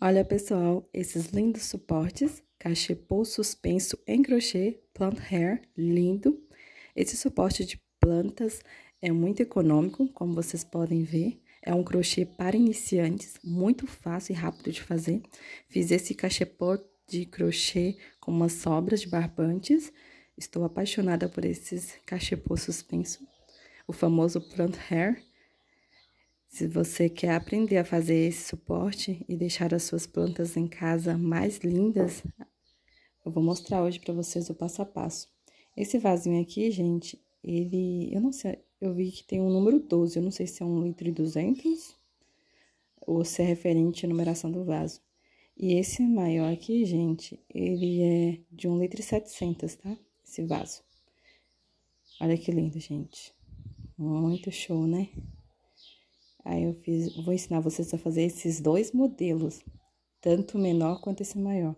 Olha pessoal, esses lindos suportes, cachepô suspenso em crochê, plant hair, lindo. Esse suporte de plantas é muito econômico, como vocês podem ver. É um crochê para iniciantes, muito fácil e rápido de fazer. Fiz esse cachepô de crochê com umas sobras de barbantes. Estou apaixonada por esses cachepô suspenso. O famoso plant hair. Se você quer aprender a fazer esse suporte e deixar as suas plantas em casa mais lindas, eu vou mostrar hoje para vocês o passo a passo. Esse vasinho aqui, gente, ele, eu não sei, eu vi que tem um número 12, eu não sei se é 1 litro e 200 ou se é referente à numeração do vaso. E esse maior aqui, gente, ele é de 1 litro e 700, tá? Esse vaso. Olha que lindo, gente. Muito show, né? Aí eu fiz, vou ensinar vocês a fazer esses dois modelos, tanto o menor quanto esse maior.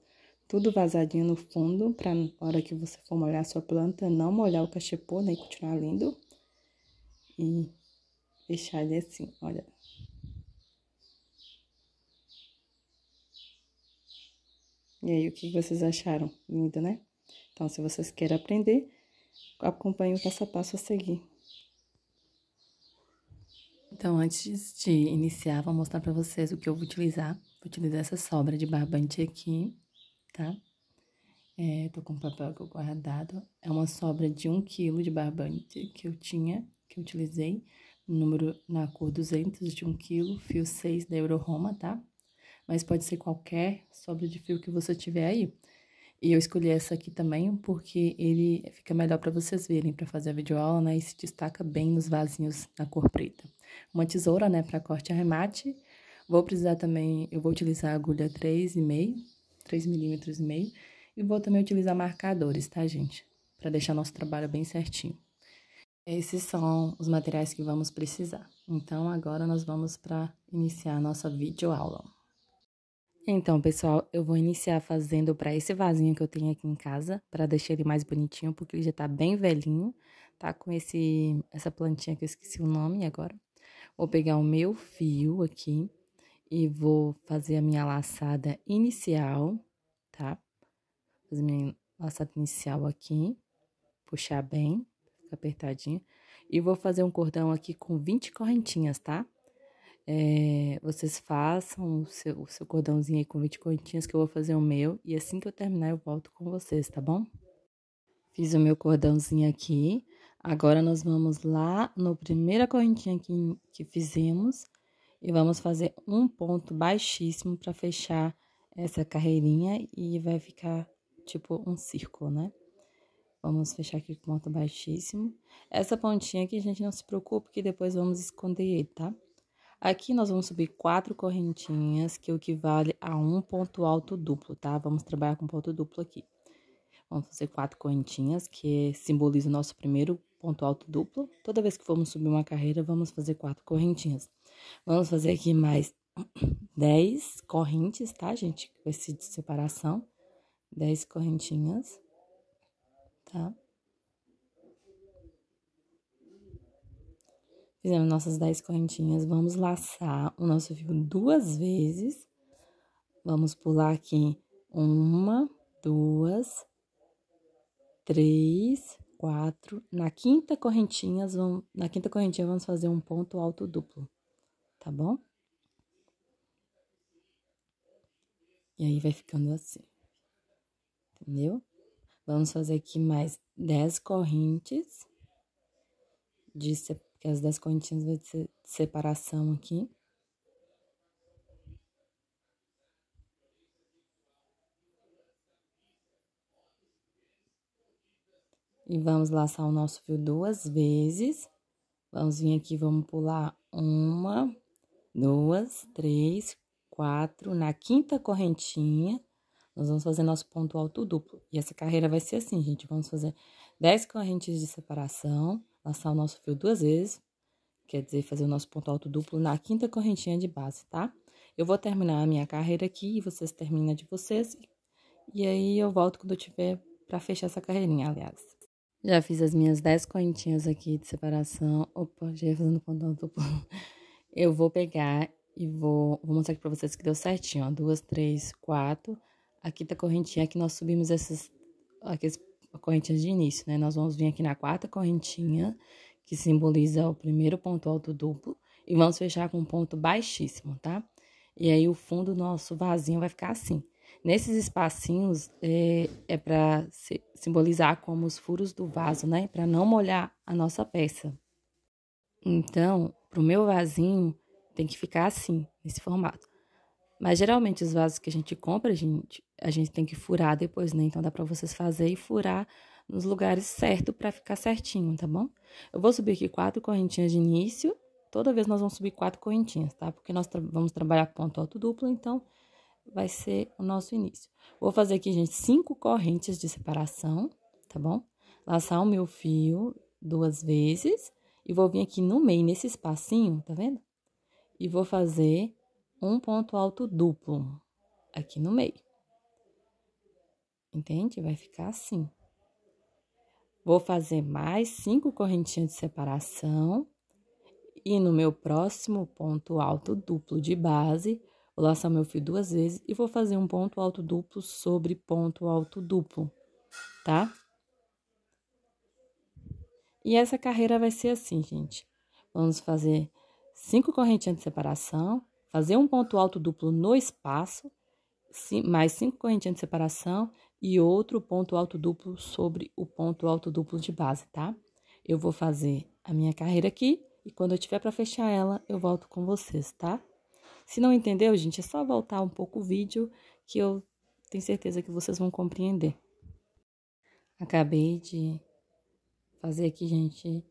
Tudo vazadinho no fundo, para hora que você for molhar a sua planta, não molhar o cachepô, né? né, continuar lindo. E deixar ele assim, olha. E aí, o que vocês acharam? Lindo, né? Então, se vocês querem aprender, acompanhe o passo a passo a seguir. Então, antes de iniciar, vou mostrar pra vocês o que eu vou utilizar. Vou utilizar essa sobra de barbante aqui, tá? É, tô com o papel que eu guardado. É uma sobra de 1 kg de barbante que eu tinha, que eu utilizei. Número na cor 200 de 1 kg, fio 6 da Euroroma, tá? Mas pode ser qualquer sobra de fio que você tiver aí. E eu escolhi essa aqui também porque ele fica melhor para vocês verem para fazer a videoaula, né? E se destaca bem nos vasinhos na cor preta uma tesoura, né, para corte e arremate. Vou precisar também, eu vou utilizar agulha 3,5, 3 milímetros e meio, e vou também utilizar marcadores, tá, gente? Para deixar nosso trabalho bem certinho. Esses são os materiais que vamos precisar. Então, agora nós vamos para iniciar a nossa videoaula. Então, pessoal, eu vou iniciar fazendo para esse vasinho que eu tenho aqui em casa, para deixar ele mais bonitinho, porque ele já tá bem velhinho, tá com esse essa plantinha que eu esqueci o nome agora. Vou pegar o meu fio aqui e vou fazer a minha laçada inicial, tá? Fazer minha laçada inicial aqui, puxar bem, fica apertadinho. E vou fazer um cordão aqui com 20 correntinhas, tá? É, vocês façam o seu, o seu cordãozinho aí com 20 correntinhas que eu vou fazer o meu. E assim que eu terminar, eu volto com vocês, tá bom? Fiz o meu cordãozinho aqui. Agora, nós vamos lá na primeira correntinha que, que fizemos e vamos fazer um ponto baixíssimo para fechar essa carreirinha e vai ficar tipo um círculo, né? Vamos fechar aqui com ponto baixíssimo. Essa pontinha aqui, a gente, não se preocupe que depois vamos esconder ele, tá? Aqui nós vamos subir quatro correntinhas, que equivale é a um ponto alto duplo, tá? Vamos trabalhar com ponto duplo aqui. Vamos fazer quatro correntinhas, que simboliza o nosso primeiro ponto alto duplo. Toda vez que formos subir uma carreira, vamos fazer quatro correntinhas. Vamos fazer aqui mais dez correntes, tá, gente? Esse de separação. Dez correntinhas, tá? Fizemos nossas dez correntinhas, vamos laçar o nosso fio duas vezes. Vamos pular aqui uma, duas, três, na quinta correntinha, vamos, na quinta correntinha, vamos fazer um ponto alto duplo, tá bom? E aí, vai ficando assim, entendeu? Vamos fazer aqui mais 10 correntes, de, porque as 10 correntinhas vai ser de separação aqui. E vamos laçar o nosso fio duas vezes. Vamos vir aqui, vamos pular uma, duas, três, quatro. Na quinta correntinha, nós vamos fazer nosso ponto alto duplo. E essa carreira vai ser assim, gente. Vamos fazer dez correntes de separação, laçar o nosso fio duas vezes. Quer dizer, fazer o nosso ponto alto duplo na quinta correntinha de base, tá? Eu vou terminar a minha carreira aqui e vocês terminam de vocês. E aí, eu volto quando eu tiver pra fechar essa carreirinha, aliás. Já fiz as minhas 10 correntinhas aqui de separação. Opa, já ia fazendo ponto duplo. Eu vou pegar e vou, vou mostrar aqui pra vocês que deu certinho, ó. Duas, três, quatro. Aqui tá correntinha, aqui é nós subimos essas, aqueles correntinhas de início, né? Nós vamos vir aqui na quarta correntinha, que simboliza o primeiro ponto alto duplo. E vamos fechar com um ponto baixíssimo, tá? E aí, o fundo do nosso vasinho vai ficar assim. Nesses espacinhos é, é para simbolizar como os furos do vaso, né? Para não molhar a nossa peça. Então, para o meu vasinho, tem que ficar assim, nesse formato. Mas geralmente os vasos que a gente compra, a gente, a gente tem que furar depois, né? Então dá para vocês fazer e furar nos lugares certos para ficar certinho, tá bom? Eu vou subir aqui quatro correntinhas de início. Toda vez nós vamos subir quatro correntinhas, tá? Porque nós tra vamos trabalhar com ponto alto duplo, então vai ser o nosso início. Vou fazer aqui, gente, cinco correntes de separação, tá bom? Laçar o meu fio duas vezes e vou vir aqui no meio, nesse espacinho, tá vendo? E vou fazer um ponto alto duplo aqui no meio. Entende? Vai ficar assim. Vou fazer mais cinco correntinhas de separação. E no meu próximo ponto alto duplo de base, Vou laçar meu fio duas vezes e vou fazer um ponto alto duplo sobre ponto alto duplo, tá? E essa carreira vai ser assim, gente. Vamos fazer cinco correntinhas de separação, fazer um ponto alto duplo no espaço, mais cinco correntinhas de separação e outro ponto alto duplo sobre o ponto alto duplo de base, tá? Eu vou fazer a minha carreira aqui e quando eu tiver para fechar ela, eu volto com vocês, tá? Se não entendeu, gente, é só voltar um pouco o vídeo que eu tenho certeza que vocês vão compreender. Acabei de fazer aqui, gente,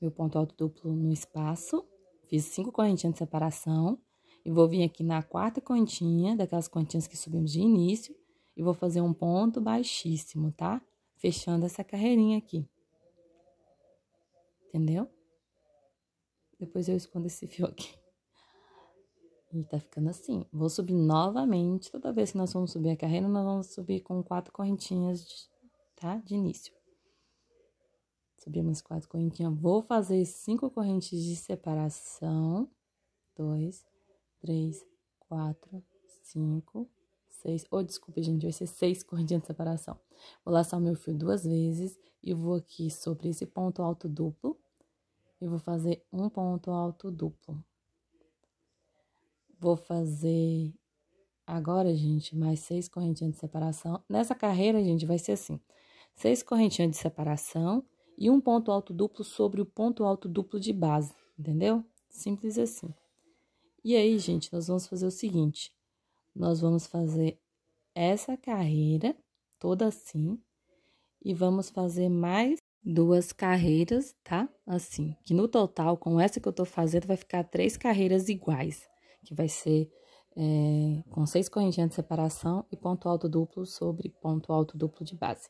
meu ponto alto duplo no espaço. Fiz cinco correntinhas de separação. E vou vir aqui na quarta correntinha, daquelas correntinhas que subimos de início. E vou fazer um ponto baixíssimo, tá? Fechando essa carreirinha aqui. Entendeu? Depois eu escondo esse fio aqui. E tá ficando assim. Vou subir novamente. Toda vez que nós vamos subir a carreira, nós vamos subir com quatro correntinhas, de, tá? De início. Subimos quatro correntinhas. Vou fazer cinco correntes de separação. Dois, três, quatro, cinco, seis. Ou, oh, desculpa, gente, vai ser seis correntinhas de separação. Vou laçar o meu fio duas vezes e vou aqui sobre esse ponto alto duplo. E vou fazer um ponto alto duplo. Vou fazer agora, gente, mais seis correntinhas de separação. Nessa carreira, gente, vai ser assim: seis correntinhas de separação e um ponto alto duplo sobre o ponto alto duplo de base, entendeu? Simples assim. E aí, gente, nós vamos fazer o seguinte: nós vamos fazer essa carreira toda assim e vamos fazer mais duas carreiras, tá? Assim, que no total, com essa que eu tô fazendo, vai ficar três carreiras iguais que vai ser é, com seis correntinhas de separação e ponto alto duplo sobre ponto alto duplo de base.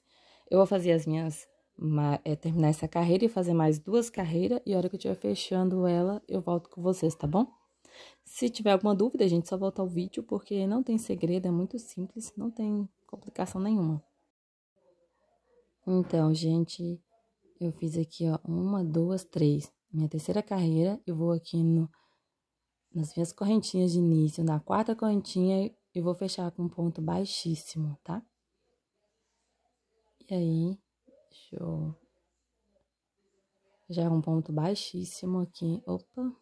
Eu vou fazer as minhas, uma, é, terminar essa carreira e fazer mais duas carreiras, e a hora que eu estiver fechando ela, eu volto com vocês, tá bom? Se tiver alguma dúvida, gente, só volta ao vídeo, porque não tem segredo, é muito simples, não tem complicação nenhuma. Então, gente, eu fiz aqui, ó, uma, duas, três. Minha terceira carreira, eu vou aqui no nas minhas correntinhas de início, na quarta correntinha, eu vou fechar com um ponto baixíssimo, tá? E aí, deixa eu... Já é um ponto baixíssimo aqui. Opa!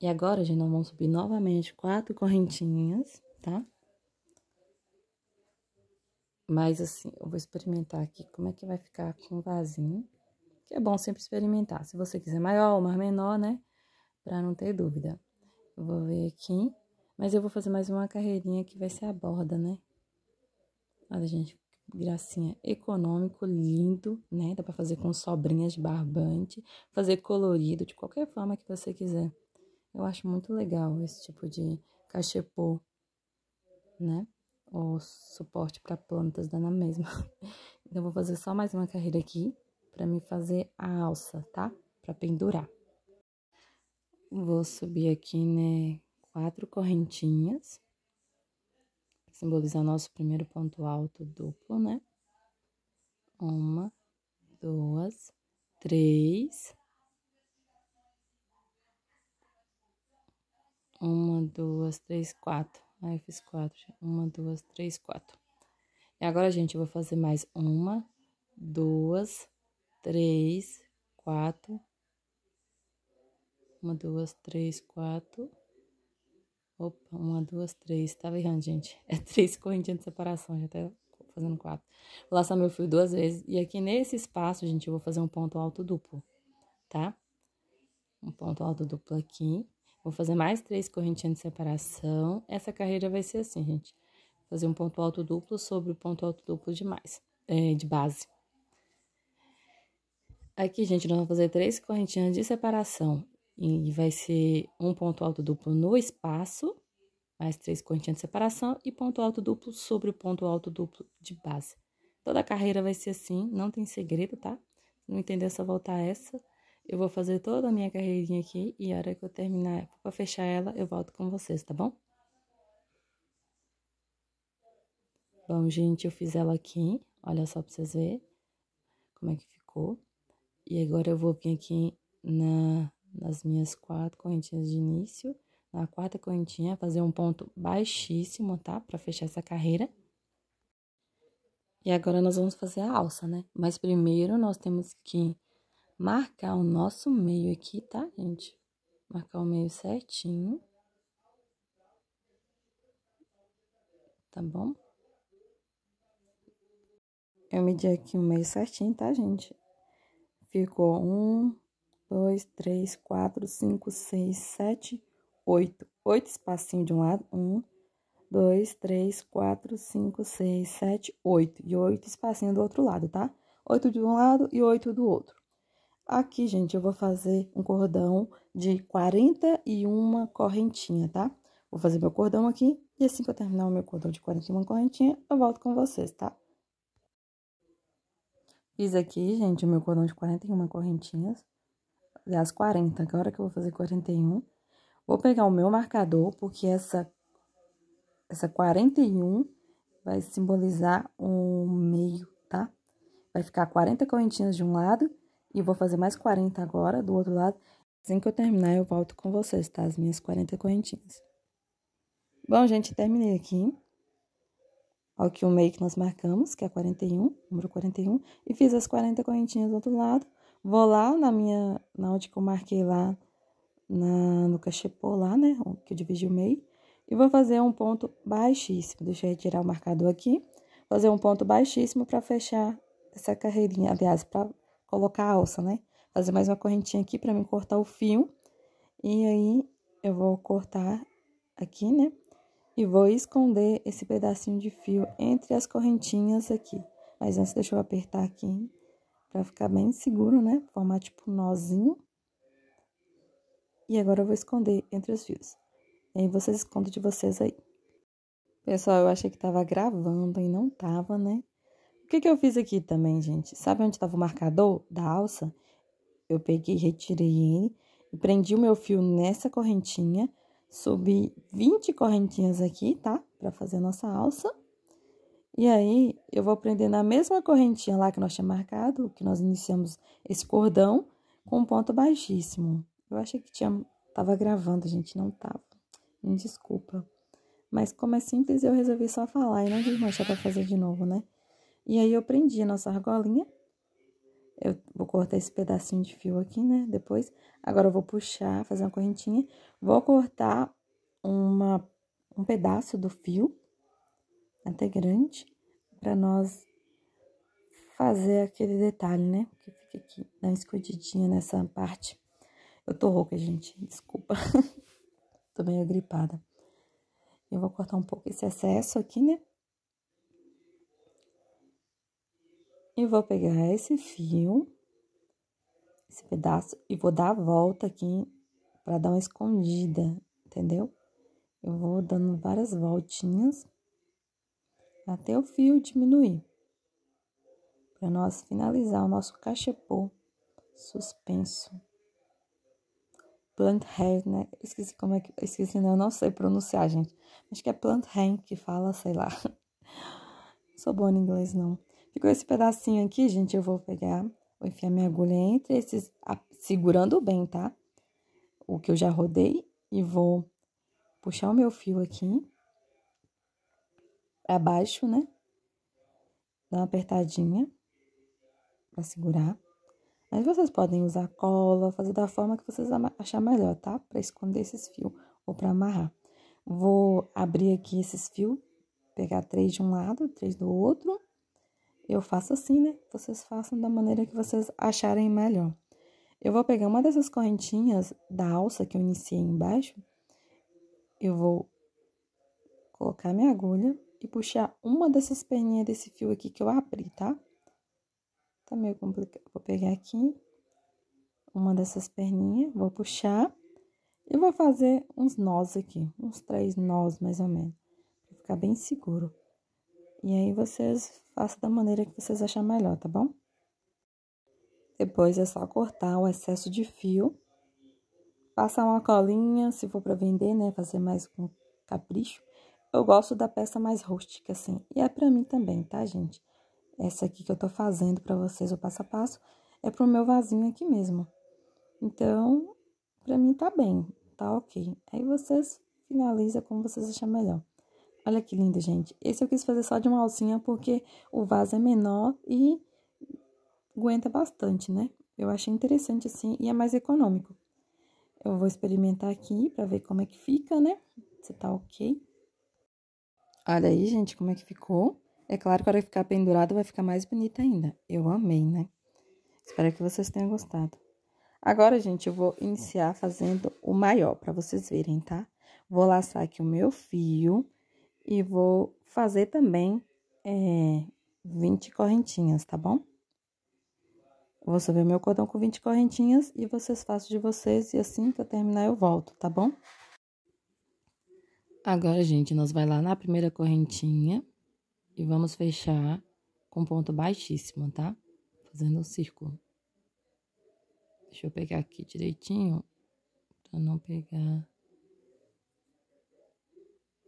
E agora, gente, nós vamos subir novamente quatro correntinhas, tá? Mas assim, eu vou experimentar aqui como é que vai ficar com o vasinho. Que é bom sempre experimentar. Se você quiser maior ou mais menor, né? Pra não ter dúvida. Eu vou ver aqui. Mas eu vou fazer mais uma carreirinha que vai ser a borda, né? Olha, gente, que gracinha. Econômico, lindo, né? Dá pra fazer com sobrinhas de barbante. Fazer colorido, de qualquer forma que você quiser. Eu acho muito legal esse tipo de cachepô, né? o suporte para plantas dá na mesma. Então, vou fazer só mais uma carreira aqui para me fazer a alça, tá? Para pendurar. Vou subir aqui, né, quatro correntinhas, simbolizar nosso primeiro ponto alto duplo, né? Uma, duas, três. Uma, duas, três, quatro. Aí eu fiz quatro. Uma, duas, três, quatro. E agora, gente, eu vou fazer mais uma, duas, três, quatro. Uma, duas, três, quatro. Opa, uma, duas, três. Tava errando, gente. É três correntinhas de separação, já tá fazendo quatro. Vou laçar meu fio duas vezes. E aqui nesse espaço, gente, eu vou fazer um ponto alto duplo, tá? Um ponto alto duplo aqui. Vou fazer mais três correntinhas de separação. Essa carreira vai ser assim, gente. fazer um ponto alto duplo sobre o ponto alto duplo de, mais, é, de base. Aqui, gente, nós vamos fazer três correntinhas de separação. E vai ser um ponto alto duplo no espaço, mais três correntinhas de separação e ponto alto duplo sobre o ponto alto duplo de base. Toda a carreira vai ser assim, não tem segredo, tá? não entender, é só voltar essa eu vou fazer toda a minha carreirinha aqui e a hora que eu terminar para fechar ela, eu volto com vocês, tá bom? Bom, gente, eu fiz ela aqui, olha só pra vocês verem como é que ficou. E agora eu vou vir aqui na, nas minhas quatro correntinhas de início, na quarta correntinha, fazer um ponto baixíssimo, tá? Pra fechar essa carreira. E agora nós vamos fazer a alça, né? Mas primeiro nós temos que marcar o nosso meio aqui, tá, gente? Marcar o meio certinho. Tá bom? Eu medi aqui o meio certinho, tá, gente? Ficou um, dois, três, quatro, cinco, seis, sete, oito. Oito espacinhos de um lado. Um, dois, três, quatro, cinco, seis, sete, oito. E oito espacinhos do outro lado, tá? Oito de um lado e oito do outro. Aqui, gente, eu vou fazer um cordão de 41 correntinha, tá? Vou fazer meu cordão aqui e assim que eu terminar o meu cordão de 41 correntinha, eu volto com vocês, tá? Fiz aqui, gente, o meu cordão de 41 correntinhas. Aliás, 40, é agora que eu vou fazer 41. Vou pegar o meu marcador, porque essa, essa 41 vai simbolizar um meio, tá? Vai ficar 40 correntinhas de um lado e vou fazer mais 40 agora do outro lado. Assim que eu terminar, eu volto com vocês, tá? As minhas 40 correntinhas. Bom, gente, terminei aqui. Ó, aqui o meio que nós marcamos, que é 41, número 41. E fiz as 40 correntinhas do outro lado. Vou lá na minha, na onde que eu marquei lá, na, no cachepô lá, né? Que eu dividi o meio. E vou fazer um ponto baixíssimo. Deixa eu retirar o marcador aqui. Fazer um ponto baixíssimo para fechar essa carreirinha, aliás, pra colocar a alça, né? Fazer mais uma correntinha aqui para mim cortar o fio. E aí, eu vou cortar aqui, né? E vou esconder esse pedacinho de fio entre as correntinhas aqui. Mas antes, deixa eu apertar aqui para ficar bem seguro, né? Formar tipo um nozinho. E agora eu vou esconder entre os fios. E aí vocês escondem de vocês aí. Pessoal, eu achei que tava gravando e não tava, né? que, que eu fiz aqui também, gente? Sabe onde estava o marcador da alça? Eu peguei, retirei ele e prendi o meu fio nessa correntinha. Subi 20 correntinhas aqui, tá? Pra fazer a nossa alça. E aí, eu vou prender na mesma correntinha lá que nós tinha marcado, que nós iniciamos esse cordão, com um ponto baixíssimo. Eu achei que tinha, tava gravando, gente, não tava. Me desculpa. Mas como é simples, eu resolvi só falar e não desmanchar pra fazer de novo, né? E aí eu prendi a nossa argolinha. Eu vou cortar esse pedacinho de fio aqui, né? Depois. Agora eu vou puxar, fazer uma correntinha. Vou cortar uma, um pedaço do fio, até grande, pra nós fazer aquele detalhe, né? Que fica aqui, dá uma escondidinha nessa parte. Eu tô rouca, gente, desculpa. tô meio gripada. Eu vou cortar um pouco esse excesso aqui, né? E vou pegar esse fio, esse pedaço, e vou dar a volta aqui para dar uma escondida, entendeu? Eu vou dando várias voltinhas até o fio diminuir. Para nós finalizar o nosso cachepô suspenso. Plant hair, né? Esqueci como é que. Esqueci, não, né? não sei pronunciar, gente. Acho que é plant hair que fala, sei lá. Não sou boa em inglês, não. Ficou esse pedacinho aqui, gente, eu vou pegar, vou enfiar minha agulha entre esses, segurando bem, tá? O que eu já rodei e vou puxar o meu fio aqui pra baixo, né? Dá uma apertadinha para segurar. Mas vocês podem usar cola, fazer da forma que vocês achar melhor, tá? Para esconder esses fios ou para amarrar. Vou abrir aqui esses fios, pegar três de um lado, três do outro. Eu faço assim, né? Vocês façam da maneira que vocês acharem melhor. Eu vou pegar uma dessas correntinhas da alça que eu iniciei embaixo, eu vou colocar minha agulha e puxar uma dessas perninhas desse fio aqui que eu abri, tá? Tá meio complicado. Vou pegar aqui uma dessas perninhas, vou puxar e vou fazer uns nós aqui, uns três nós mais ou menos, pra ficar bem seguro. E aí vocês façam da maneira que vocês acharem melhor, tá bom? Depois é só cortar o excesso de fio, passar uma colinha, se for para vender, né, fazer mais com capricho. Eu gosto da peça mais rústica assim, e é para mim também, tá, gente? Essa aqui que eu tô fazendo para vocês o passo a passo é pro meu vasinho aqui mesmo. Então, para mim tá bem, tá OK. Aí vocês finalizam como vocês acham melhor. Olha que lindo, gente. Esse eu quis fazer só de uma alcinha porque o vaso é menor e aguenta bastante, né? Eu achei interessante assim e é mais econômico. Eu vou experimentar aqui para ver como é que fica, né? Se tá ok. Olha aí, gente, como é que ficou. É claro que a hora que ficar pendurado vai ficar mais bonita ainda. Eu amei, né? Espero que vocês tenham gostado. Agora, gente, eu vou iniciar fazendo o maior para vocês verem, tá? Vou laçar aqui o meu fio e vou fazer também é, 20 correntinhas, tá bom? vou subir meu cordão com 20 correntinhas e vocês façam de vocês e assim que eu terminar eu volto, tá bom? Agora, gente, nós vai lá na primeira correntinha e vamos fechar com ponto baixíssimo, tá? Fazendo um círculo. Deixa eu pegar aqui direitinho, pra não pegar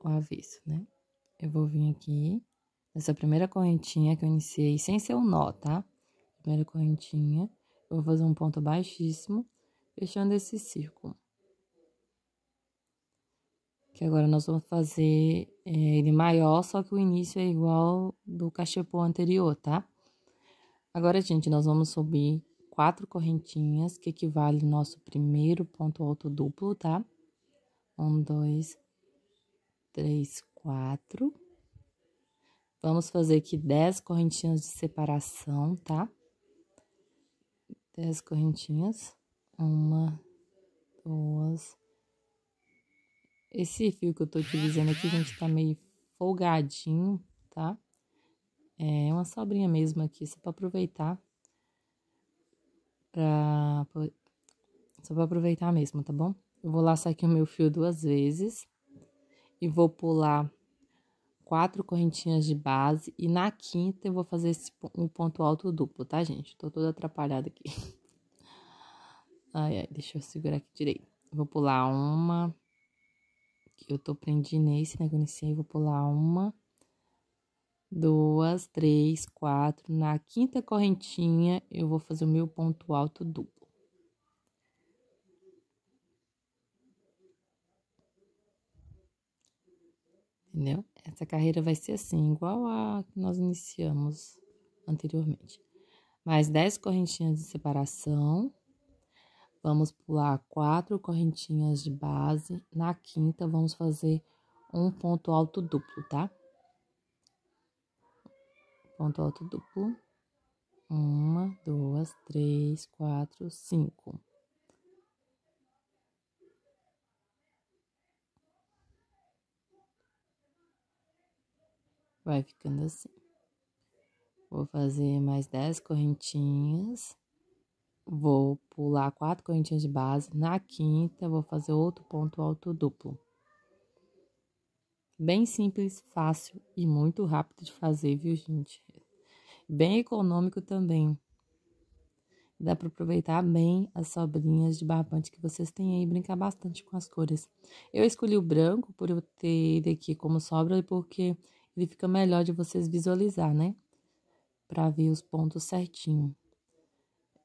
o avesso, né? Eu vou vir aqui nessa primeira correntinha que eu iniciei, sem ser um nó, tá? Primeira correntinha, eu vou fazer um ponto baixíssimo, fechando esse círculo. Que agora nós vamos fazer é, ele maior, só que o início é igual do cachepô anterior, tá? Agora, gente, nós vamos subir quatro correntinhas, que equivale ao nosso primeiro ponto alto duplo, tá? Um, dois, três, quatro. Vamos fazer aqui dez correntinhas de separação, tá? Dez correntinhas. Uma, duas. Esse fio que eu tô utilizando aqui, a gente, tá meio folgadinho, tá? É uma sobrinha mesmo aqui, só pra aproveitar. Pra... Só pra aproveitar mesmo, tá bom? Eu vou laçar aqui o meu fio duas vezes e vou pular quatro correntinhas de base e na quinta eu vou fazer esse, um ponto alto duplo, tá, gente? Tô toda atrapalhada aqui. Ai, ai, deixa eu segurar aqui direito. Vou pular uma, que eu tô prendendo nesse negocinho, né, vou pular uma, duas, três, quatro. Na quinta correntinha eu vou fazer o meu ponto alto duplo. entendeu? Essa carreira vai ser assim, igual a que nós iniciamos anteriormente. Mais 10 correntinhas de separação. Vamos pular quatro correntinhas de base. Na quinta, vamos fazer um ponto alto duplo, tá? Ponto alto duplo. Uma, duas, três, quatro, cinco. Vai ficando assim. Vou fazer mais 10 correntinhas. Vou pular quatro correntinhas de base. Na quinta, vou fazer outro ponto alto duplo. Bem simples, fácil e muito rápido de fazer, viu, gente? Bem econômico também. Dá para aproveitar bem as sobrinhas de barbante que vocês têm aí e brincar bastante com as cores. Eu escolhi o branco por eu ter ele aqui como sobra porque ele fica melhor de vocês visualizar, né? Para ver os pontos certinho.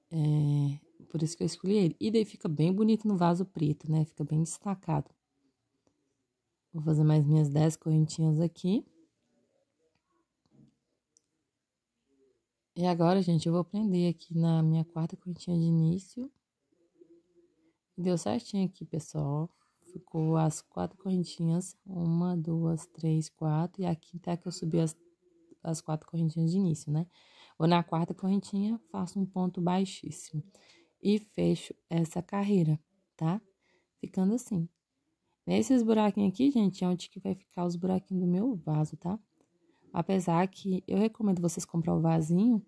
É, por isso que eu escolhi ele. E daí fica bem bonito no vaso preto, né? Fica bem destacado. Vou fazer mais minhas 10 correntinhas aqui. E agora, gente, eu vou prender aqui na minha quarta correntinha de início. Deu certinho aqui, pessoal ficou as quatro correntinhas, uma, duas, três, quatro, e a quinta é que eu subi as, as quatro correntinhas de início, né? Vou na quarta correntinha, faço um ponto baixíssimo e fecho essa carreira, tá? Ficando assim. Nesses buraquinhos aqui, gente, é onde que vai ficar os buraquinhos do meu vaso, tá? Apesar que eu recomendo vocês comprar o vasinho,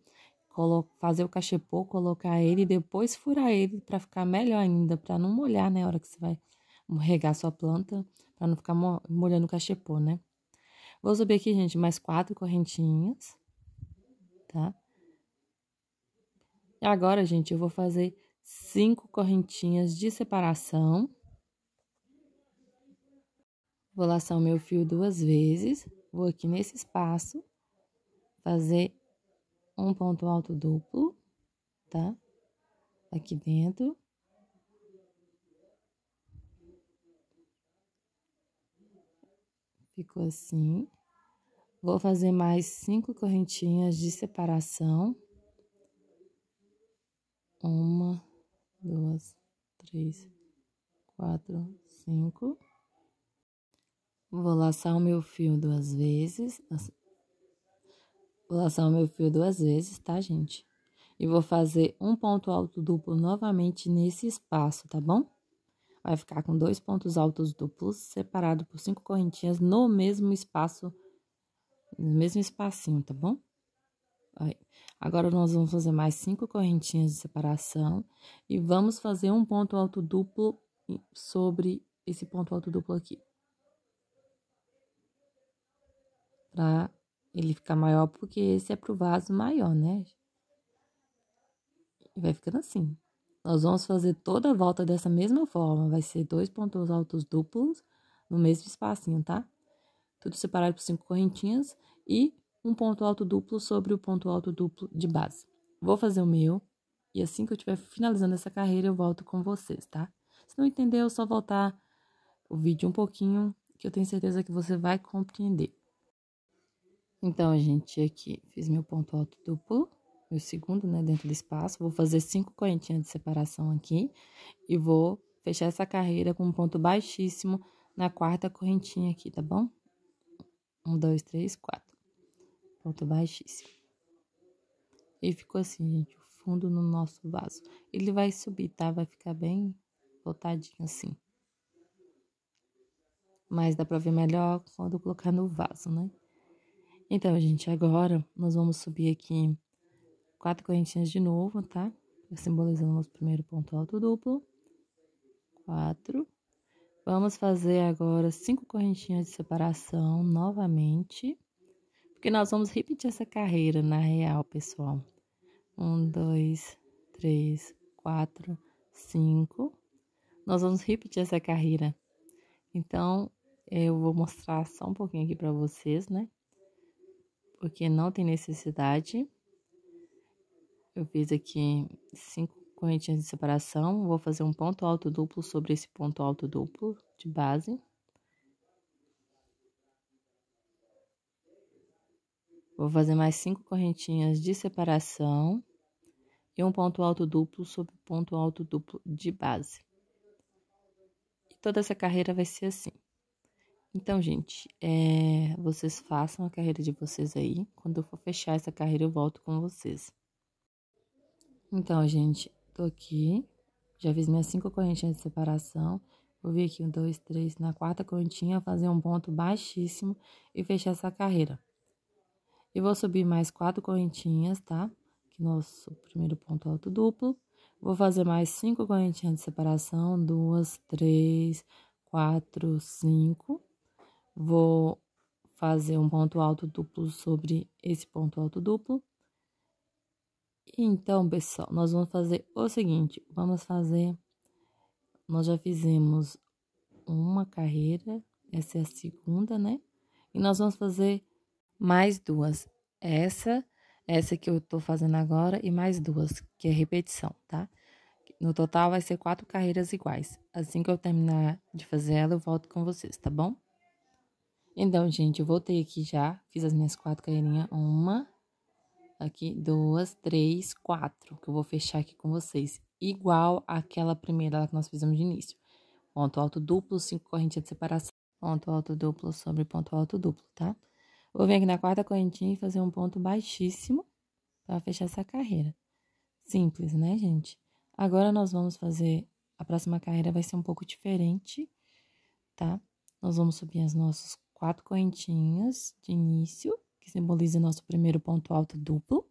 fazer o cachepô, colocar ele e depois furar ele para ficar melhor ainda, para não molhar na né, hora que você vai regar sua planta para não ficar molhando o cachepô, né? Vou subir aqui, gente, mais quatro correntinhas, tá? E agora, gente, eu vou fazer cinco correntinhas de separação. Vou laçar o meu fio duas vezes, vou aqui nesse espaço, fazer um ponto alto duplo, tá? Aqui dentro. Ficou assim. Vou fazer mais cinco correntinhas de separação. Uma, duas, três, quatro, cinco. Vou laçar o meu fio duas vezes. Vou laçar o meu fio duas vezes, tá, gente? E vou fazer um ponto alto duplo novamente nesse espaço, tá bom? vai ficar com dois pontos altos duplos separado por cinco correntinhas no mesmo espaço, no mesmo espacinho, tá bom? Aí. Agora, nós vamos fazer mais cinco correntinhas de separação e vamos fazer um ponto alto duplo sobre esse ponto alto duplo aqui. Pra ele ficar maior, porque esse é pro vaso maior, né? E vai ficando assim. Nós vamos fazer toda a volta dessa mesma forma. Vai ser dois pontos altos duplos no mesmo espacinho, tá? Tudo separado por cinco correntinhas e um ponto alto duplo sobre o ponto alto duplo de base. Vou fazer o meu e assim que eu estiver finalizando essa carreira, eu volto com vocês, tá? Se não entendeu, é só voltar o vídeo um pouquinho, que eu tenho certeza que você vai compreender. Então, gente, aqui fiz meu ponto alto duplo meu segundo, né, dentro do espaço. Vou fazer cinco correntinhas de separação aqui e vou fechar essa carreira com um ponto baixíssimo na quarta correntinha aqui, tá bom? Um, dois, três, quatro. Ponto baixíssimo. E ficou assim, gente, o fundo no nosso vaso. Ele vai subir, tá? Vai ficar bem voltadinho assim. Mas dá pra ver melhor quando colocar no vaso, né? Então, gente, agora nós vamos subir aqui Quatro correntinhas de novo, tá? Simbolizando o nosso primeiro ponto alto duplo. Quatro. Vamos fazer agora cinco correntinhas de separação novamente. Porque nós vamos repetir essa carreira na real, pessoal. Um, dois, três, quatro, cinco. Nós vamos repetir essa carreira. Então, eu vou mostrar só um pouquinho aqui para vocês, né? Porque não tem necessidade. Eu fiz aqui cinco correntinhas de separação, vou fazer um ponto alto duplo sobre esse ponto alto duplo de base. Vou fazer mais cinco correntinhas de separação e um ponto alto duplo sobre ponto alto duplo de base. E toda essa carreira vai ser assim. Então, gente, é, vocês façam a carreira de vocês aí. Quando eu for fechar essa carreira, eu volto com vocês. Então, gente, tô aqui. Já fiz minhas cinco correntinhas de separação. Vou vir aqui um, dois, três, na quarta correntinha, fazer um ponto baixíssimo e fechar essa carreira. E vou subir mais quatro correntinhas, tá? Que nosso primeiro ponto é alto duplo. Vou fazer mais cinco correntinhas de separação, duas, três, quatro, cinco. Vou fazer um ponto alto duplo sobre esse ponto alto duplo. Então, pessoal, nós vamos fazer o seguinte: vamos fazer. Nós já fizemos uma carreira, essa é a segunda, né? E nós vamos fazer mais duas. Essa, essa que eu tô fazendo agora, e mais duas, que é repetição, tá? No total vai ser quatro carreiras iguais. Assim que eu terminar de fazer ela, eu volto com vocês, tá bom? Então, gente, eu voltei aqui já, fiz as minhas quatro carreirinhas. Uma, Aqui, duas, três, quatro, que eu vou fechar aqui com vocês. Igual àquela primeira lá que nós fizemos de início. Ponto alto duplo, cinco correntinhas de separação. Ponto alto duplo sobre ponto alto duplo, tá? Vou vir aqui na quarta correntinha e fazer um ponto baixíssimo para fechar essa carreira. Simples, né, gente? Agora, nós vamos fazer... A próxima carreira vai ser um pouco diferente, tá? Nós vamos subir as nossas quatro correntinhas de início que simboliza nosso primeiro ponto alto duplo.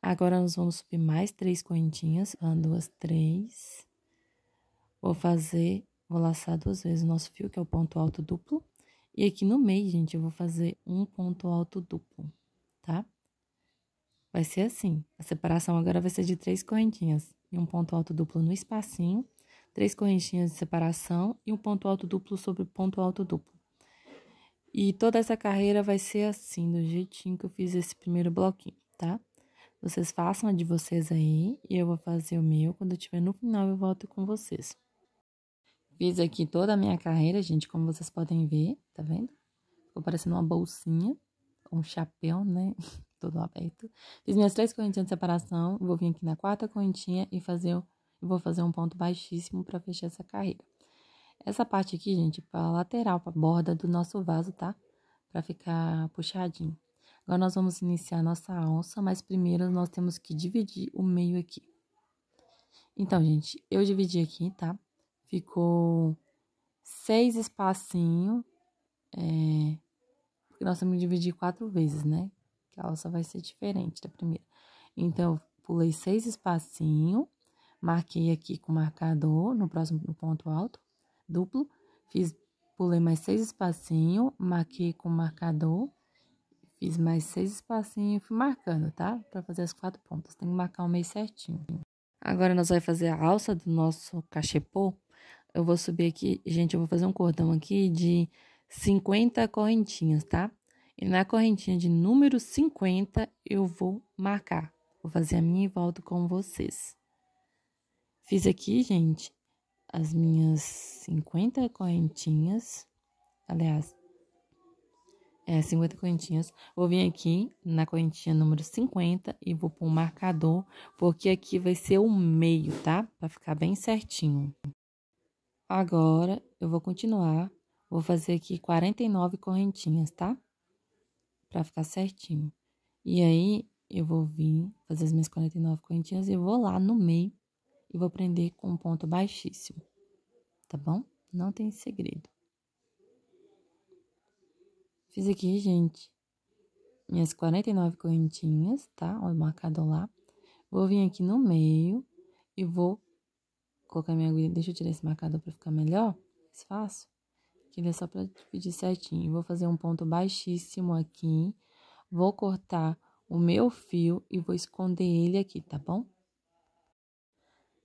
Agora, nós vamos subir mais três correntinhas. Uma, duas, três. Vou fazer, vou laçar duas vezes o nosso fio, que é o ponto alto duplo. E aqui no meio, gente, eu vou fazer um ponto alto duplo, tá? Vai ser assim. A separação agora vai ser de três correntinhas. E um ponto alto duplo no espacinho. Três correntinhas de separação e um ponto alto duplo sobre ponto alto duplo. E toda essa carreira vai ser assim, do jeitinho que eu fiz esse primeiro bloquinho, tá? Vocês façam a de vocês aí e eu vou fazer o meu. Quando eu tiver no final, eu volto com vocês. Fiz aqui toda a minha carreira, gente, como vocês podem ver, tá vendo? Ficou parecendo uma bolsinha, um chapéu, né? Todo aberto. Fiz minhas três correntinhas de separação, vou vir aqui na quarta correntinha e fazer, vou fazer um ponto baixíssimo para fechar essa carreira. Essa parte aqui, gente, pra lateral, pra borda do nosso vaso, tá? Pra ficar puxadinho. Agora, nós vamos iniciar nossa alça, mas primeiro nós temos que dividir o meio aqui. Então, gente, eu dividi aqui, tá? Ficou seis espacinhos, é... Porque nós temos que dividir quatro vezes, né? Que a alça vai ser diferente da primeira. Então, pulei seis espacinhos, marquei aqui com marcador no próximo ponto alto duplo, fiz, pulei mais seis espacinhos, marquei com marcador, fiz mais seis espacinhos, fui marcando, tá? Para fazer as quatro pontas, tem que marcar o meio certinho. Agora, nós vamos fazer a alça do nosso cachepô. Eu vou subir aqui, gente, eu vou fazer um cordão aqui de 50 correntinhas, tá? E na correntinha de número 50, eu vou marcar. Vou fazer a minha e volto com vocês. Fiz aqui, gente, as minhas 50 correntinhas, aliás, é, 50 correntinhas. Vou vir aqui na correntinha número 50 e vou pôr um marcador, porque aqui vai ser o meio, tá? Pra ficar bem certinho. Agora, eu vou continuar, vou fazer aqui 49 correntinhas, tá? Pra ficar certinho. E aí, eu vou vir fazer as minhas 49 correntinhas e vou lá no meio e vou prender com um ponto baixíssimo, tá bom? Não tem segredo. Fiz aqui, gente, minhas 49 correntinhas, tá? O marcado lá. Vou vir aqui no meio e vou colocar minha agulha. Deixa eu tirar esse marcador para ficar melhor, mais fácil. Que ele é só para dividir certinho. Vou fazer um ponto baixíssimo aqui. Vou cortar o meu fio e vou esconder ele aqui, tá bom?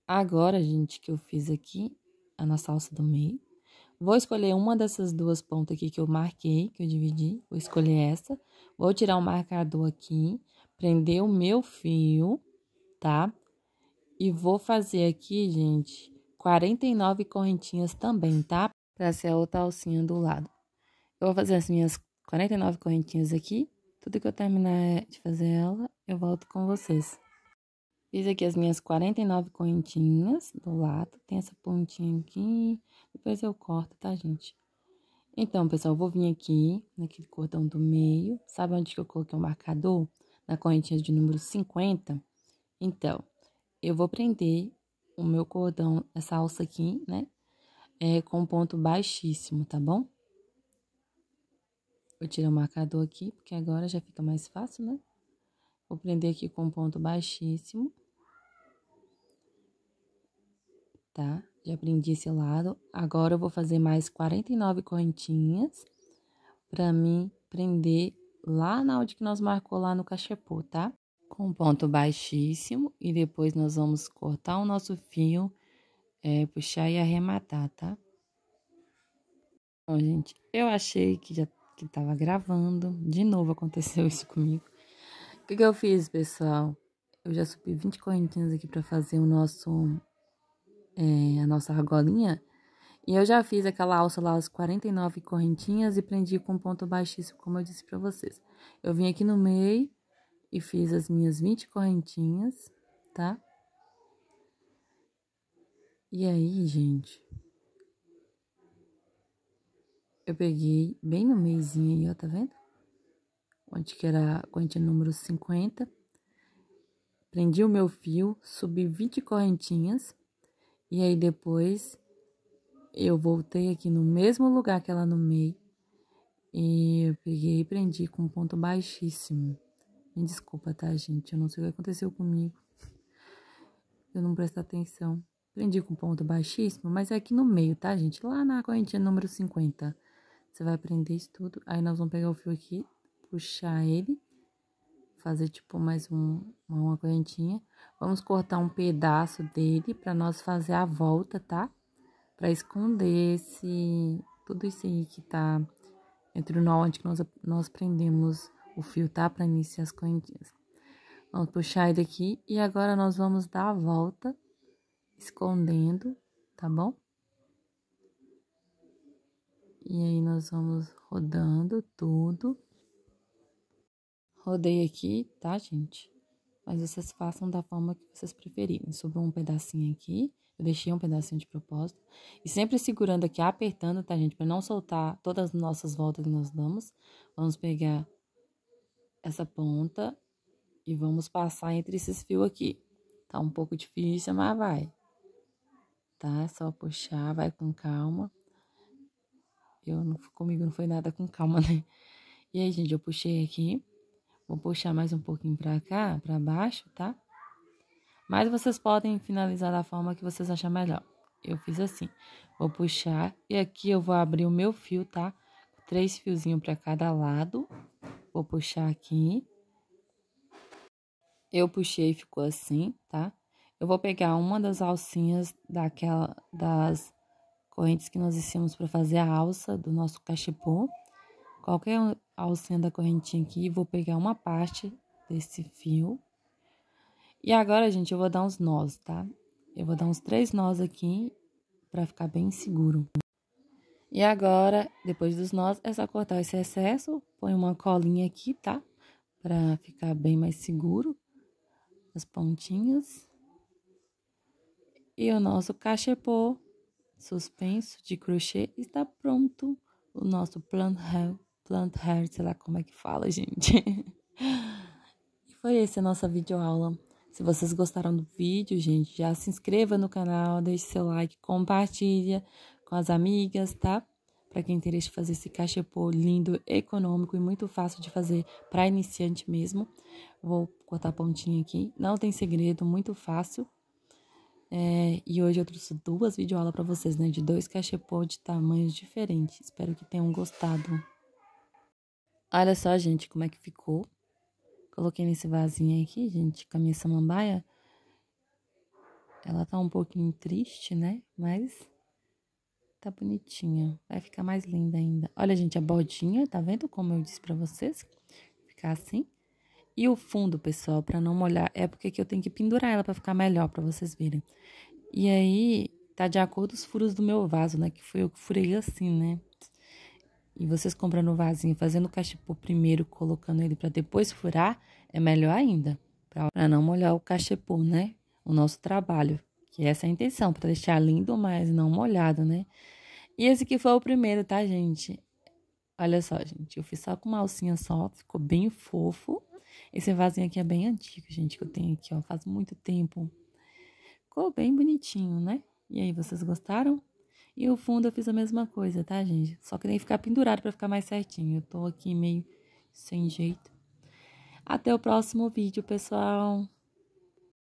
Agora, gente, que eu fiz aqui a nossa alça do meio. Vou escolher uma dessas duas pontas aqui que eu marquei, que eu dividi. Vou escolher essa. Vou tirar o um marcador aqui, prender o meu fio, tá? E vou fazer aqui, gente, 49 correntinhas também, tá? Pra ser a outra alcinha do lado. Eu vou fazer as minhas 49 correntinhas aqui. Tudo que eu terminar de fazer ela, eu volto com vocês. Fiz aqui as minhas 49 correntinhas do lado. Tem essa pontinha aqui. Depois eu corto, tá, gente? Então, pessoal, eu vou vir aqui, naquele cordão do meio. Sabe onde que eu coloquei o marcador? Na correntinha de número 50. Então, eu vou prender o meu cordão, essa alça aqui, né? É, com ponto baixíssimo, tá bom? Vou tirar o marcador aqui, porque agora já fica mais fácil, né? Vou prender aqui com ponto baixíssimo. tá? Já aprendi esse lado. Agora eu vou fazer mais 49 correntinhas para mim prender lá na onde que nós marcou lá no cachepô, tá? Com ponto baixíssimo e depois nós vamos cortar o nosso fio, é, puxar e arrematar, tá? Bom, gente, eu achei que já que tava gravando. De novo aconteceu isso comigo. O que, que eu fiz, pessoal? Eu já subi 20 correntinhas aqui para fazer o nosso é, a nossa argolinha. E eu já fiz aquela alça lá, as 49 correntinhas e prendi com ponto baixíssimo, como eu disse pra vocês. Eu vim aqui no meio e fiz as minhas 20 correntinhas, tá? E aí, gente, eu peguei bem no meizinho aí, ó, tá vendo? Onde que era a correntinha número 50. Prendi o meu fio, subi 20 correntinhas e aí depois eu voltei aqui no mesmo lugar que ela no meio e eu peguei e prendi com um ponto baixíssimo. Me desculpa, tá, gente? Eu não sei o que aconteceu comigo. Eu não prestei atenção. Prendi com um ponto baixíssimo, mas é aqui no meio, tá, gente? Lá na correntinha número 50. Você vai prender isso tudo. Aí nós vamos pegar o fio aqui, puxar ele fazer tipo mais um, uma correntinha. Vamos cortar um pedaço dele para nós fazer a volta, tá? Para esconder esse tudo isso aí que tá entre o nó onde nós nós prendemos o fio, tá? Para iniciar as correntinhas. Vamos puxar ele aqui e agora nós vamos dar a volta escondendo, tá bom? E aí nós vamos rodando tudo rodei aqui, tá, gente? Mas vocês façam da forma que vocês preferirem. Sobrou um pedacinho aqui, eu deixei um pedacinho de propósito. E sempre segurando aqui, apertando, tá, gente? Para não soltar todas as nossas voltas que nós damos. Vamos pegar essa ponta e vamos passar entre esses fios aqui. Tá um pouco difícil, mas vai. Tá? É só puxar, vai com calma. Eu não, comigo não foi nada com calma, né? E aí, gente, eu puxei aqui. Vou puxar mais um pouquinho para cá, para baixo, tá? Mas vocês podem finalizar da forma que vocês acham melhor. Eu fiz assim. Vou puxar e aqui eu vou abrir o meu fio, tá? Três fiozinhos para cada lado. Vou puxar aqui. Eu puxei e ficou assim, tá? Eu vou pegar uma das alcinhas daquela das correntes que nós ensinamos para fazer a alça do nosso cachepô qualquer alcinha da correntinha aqui, vou pegar uma parte desse fio. E agora, gente, eu vou dar uns nós, tá? Eu vou dar uns três nós aqui para ficar bem seguro. E agora, depois dos nós, é só cortar esse excesso, põe uma colinha aqui, tá? Pra ficar bem mais seguro, as pontinhas. E o nosso cachepô suspenso de crochê está pronto. O nosso plan plant hair, sei lá como é que fala, gente. e foi essa a nossa videoaula. Se vocês gostaram do vídeo, gente, já se inscreva no canal, deixe seu like, compartilha com as amigas, tá? Para quem tem interesse em fazer esse cachepô lindo, econômico e muito fácil de fazer para iniciante mesmo. Vou cortar a pontinha aqui. Não tem segredo, muito fácil. É, e hoje eu trouxe duas videoaulas para vocês, né? De dois cachepôs de tamanhos diferentes. Espero que tenham gostado. Olha só, gente, como é que ficou. Coloquei nesse vasinho aqui, gente, com a minha samambaia. Ela tá um pouquinho triste, né? Mas tá bonitinha. Vai ficar mais linda ainda. Olha, gente, a bordinha, tá vendo como eu disse pra vocês? Ficar assim. E o fundo, pessoal, pra não molhar, é porque que eu tenho que pendurar ela pra ficar melhor, pra vocês verem. E aí, tá de acordo com os furos do meu vaso, né? Que foi eu que furei assim, né? e vocês comprando o vasinho, fazendo o cachepô primeiro, colocando ele para depois furar, é melhor ainda, para não molhar o cachepô, né? O nosso trabalho, que é essa é a intenção, para deixar lindo, mas não molhado, né? E esse aqui foi o primeiro, tá, gente? Olha só, gente, eu fiz só com uma alcinha só, ficou bem fofo. Esse vasinho aqui é bem antigo, gente, que eu tenho aqui, ó, faz muito tempo. Ficou bem bonitinho, né? E aí, vocês gostaram? E o fundo eu fiz a mesma coisa, tá, gente? Só que tem que ficar pendurado para ficar mais certinho. Eu tô aqui meio sem jeito. Até o próximo vídeo, pessoal.